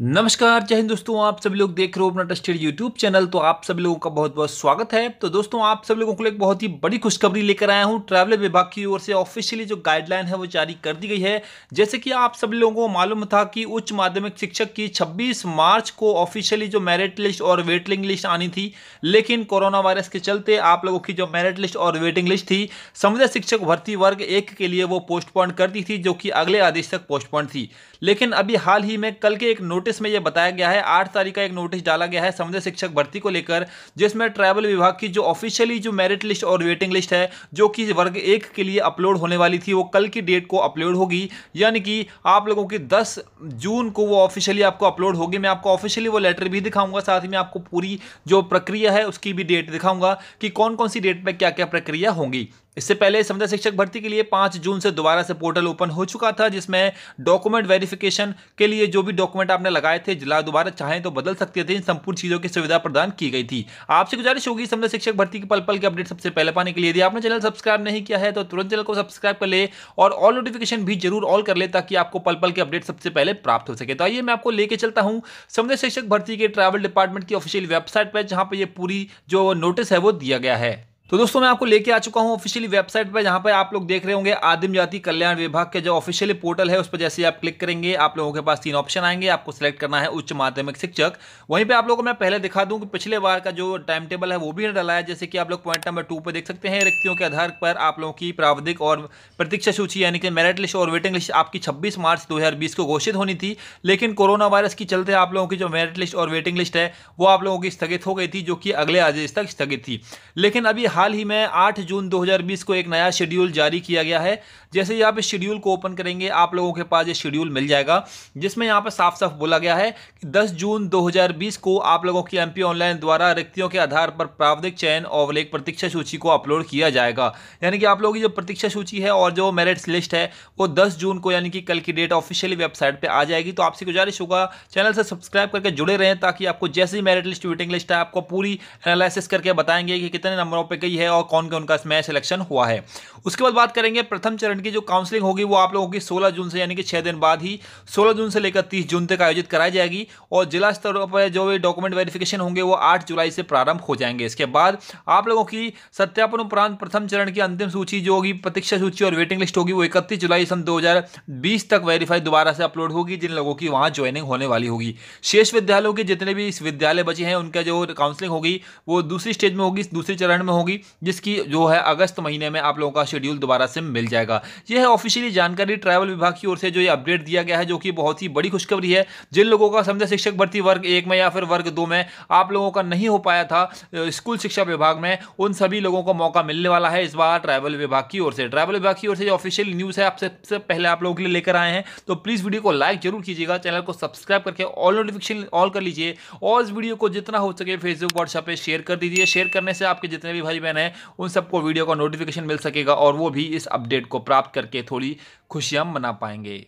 नमस्कार जय हिंद दोस्तों आप सभी लोग देख रहे हो अपना ट्रस्टेड यूट्यूब चैनल तो आप सभी लोगों का बहुत बहुत स्वागत है तो दोस्तों आप सभी लोगों को एक बहुत ही बड़ी खुशखबरी लेकर आया हूं ट्रैवल विभाग की ओर से ऑफिशियली जो गाइडलाइन है वो जारी कर दी गई है जैसे कि आप सभी लोगों को मालूम था कि उच्च माध्यमिक शिक्षक की छब्बीस मार्च को ऑफिशियली जो मेरिट लिस्ट और वेटिंग लिस्ट आनी थी लेकिन कोरोना वायरस के चलते आप लोगों की जो मेरिट लिस्ट और वेटिंग लिस्ट थी समुदाय शिक्षक भर्ती वर्ग एक के लिए वो पोस्टपोन कर दी थी जो कि अगले आदेश तक पोस्टपोन थी लेकिन अभी हाल ही में कल के एक नोट नोटिस में यह बताया गया है आठ तारीख का एक नोटिस डाला गया है संबंधित शिक्षक भर्ती को लेकर जिसमें ट्रैवल विभाग की जो ऑफिशियली जो मेरिट लिस्ट और वेटिंग लिस्ट है जो कि वर्ग एक के लिए अपलोड होने वाली थी वो कल की डेट को अपलोड होगी यानी कि आप लोगों की दस जून को वो ऑफिशियली आपको अपलोड होगी मैं आपको ऑफिशियली वो लेटर भी दिखाऊंगा साथ ही मैं आपको पूरी जो प्रक्रिया है उसकी भी डेट दिखाऊंगा कि कौन कौन सी डेट पर क्या क्या प्रक्रिया होंगी इससे पहले संविदा शिक्षक भर्ती के लिए पांच जून से दोबारा से पोर्टल ओपन हो चुका था जिसमें डॉक्यूमेंट वेरिफिकेशन के लिए जो भी डॉक्यूमेंट आपने लगाए थे जिला दोबारा चाहें तो बदल सकते थे इन संपूर्ण चीज़ों की सुविधा प्रदान की गई थी आपसे गुजारिश होगी संविदा शिक्षक भर्ती के पल पल के अपडेट सबसे पहले पाने के लिए यदि आपने चैनल सब्सक्राइब नहीं किया है तो तुरंत चैनल को सब्सक्राइब कर ले और ऑल नोटिफिकेशन भी जरूर ऑल कर ले ताकि आपको पल पल के अपडेट सबसे पहले प्राप्त हो सके तो आइए मैं आपको लेके चलता हूँ संविदा शिक्षक भर्ती के ट्रैवल डिपार्टमेंट की ऑफिशियल वेबसाइट पर जहाँ पर यह पूरी जो नोटिस है वो दिया गया है तो दोस्तों मैं आपको लेके आ चुका हूँ ऑफिशियली वेबसाइट पर जहाँ पर आप लोग देख रहे होंगे आदिम जाति कल्याण विभाग के जो ऑफिशियली पोर्टल है उस पर जैसे आप क्लिक करेंगे आप लोगों के पास तीन ऑप्शन आएंगे आपको सिलेक्ट करना है उच्च माध्यमिक शिक्षक वहीं पे आप लोगों को मैं पहले दिखा दूँ कि पिछले बार का जो टाइम टेबल है वो भी डला है जैसे कि आप लोग पॉइंट नंबर टू पर देख सकते हैं रिक्तियों के आधार पर आप लोगों की प्रावधिक और प्रतीक्षा सूची यानी कि मेरिट लिस्ट और वेटिंग लिस्ट आपकी छब्बीस मार्च दो को घोषित होनी थी लेकिन कोरोना वायरस के चलते आप लोगों की जो मेरिट लिस्ट और वेटिंग लिस्ट है वो आप लोगों की स्थगित हो गई थी जो कि अगले आदेश तक स्थगित थी लेकिन अभी हाल ही में 8 जून 2020 को एक नया शेड्यूल जारी किया गया है जैसे ही आप इस शेड्यूल को ओपन करेंगे आप लोगों के पास ये शेड्यूल मिल जाएगा जिसमें यहाँ पर साफ साफ बोला गया है कि 10 जून 2020 को आप लोगों की एमपी ऑनलाइन द्वारा रिक्तियों के आधार पर प्रावधिक चयन एक प्रतीक्षा सूची को अपलोड किया जाएगा यानी कि आप लोगों की जो प्रतीक्षा सूची है और जो मेरिट्स लिस्ट है वो दस जून को यानी कि कल की डेट ऑफिशियली वेबसाइट पर आ जाएगी तो आपसे गुजारिश होगा चैनल से सब्सक्राइब करके जुड़े रहें ताकि आपको जैसे ही मेरिट लिस्ट वेटिंग लिस्ट है आपको पूरी एनालिसिस करके बताएंगे कि कितने नंबरों पर गई है और कौन कौन का इसमें सिलेक्शन हुआ है उसके बाद बात करेंगे प्रथम चरण की जो काउंसलिंग होगी वो आप लोगों की सोलह जून से यानी कि छः दिन बाद ही सोलह जून से लेकर तीस जून तक आयोजित कराई जाएगी और जिला स्तर पर जो भी डॉक्यूमेंट वेरिफिकेशन होंगे वो आठ जुलाई से प्रारंभ हो जाएंगे इसके बाद आप लोगों की सत्यापन उपरांत प्रथम चरण की अंतिम सूची जो होगी प्रतीक्षा सूची और वेटिंग लिस्ट होगी वो इकतीस जुलाई सन दो तक वेरीफाई दोबारा से अपलोड होगी जिन लोगों की वहाँ ज्वाइनिंग होने वाली होगी शेष विद्यालयों के जितने भी इस विद्यालय बचे हैं उनका जो काउंसलिंग होगी वो दूसरी स्टेज में होगी दूसरे चरण में होगी होगी जिसकी जो है अगस्त महीने में आप लोगों का शेड्यूल दोबारा से मिल जाएगा यह है ऑफिशियली जानकारी ट्रैवल विभाग की ओर से जो ये अपडेट दिया गया है जो कि बहुत ही बड़ी खुशखबरी है जिन लोगों का समझा शिक्षक भर्ती वर्ग एक में या फिर वर्ग दो में आप लोगों का नहीं हो पाया था स्कूल शिक्षा विभाग में उन सभी लोगों को मौका मिलने वाला है इस बार ट्रैवल विभाग की ओर से ट्रैवल विभाग की ओर से ऑफिशियल न्यूज़ है आप सबसे पहले आप लोगों के लिए लेकर आए हैं तो प्लीज़ वीडियो को लाइक जरूर कीजिएगा चैनल को सब्सक्राइब करके ऑल नोटिफिकेशन ऑल कर लीजिए और इस वीडियो को जितना हो सके फेसबुक व्हाट्सएप पर शेयर कर दीजिए शेयर करने से आपके जितने भी भाई बहन है उन सबको वीडियो का नोटिफिकेशन मिल सकेगा और वो भी इस अपडेट को प्राप्त करके थोड़ी खुशियाँ मना पाएंगे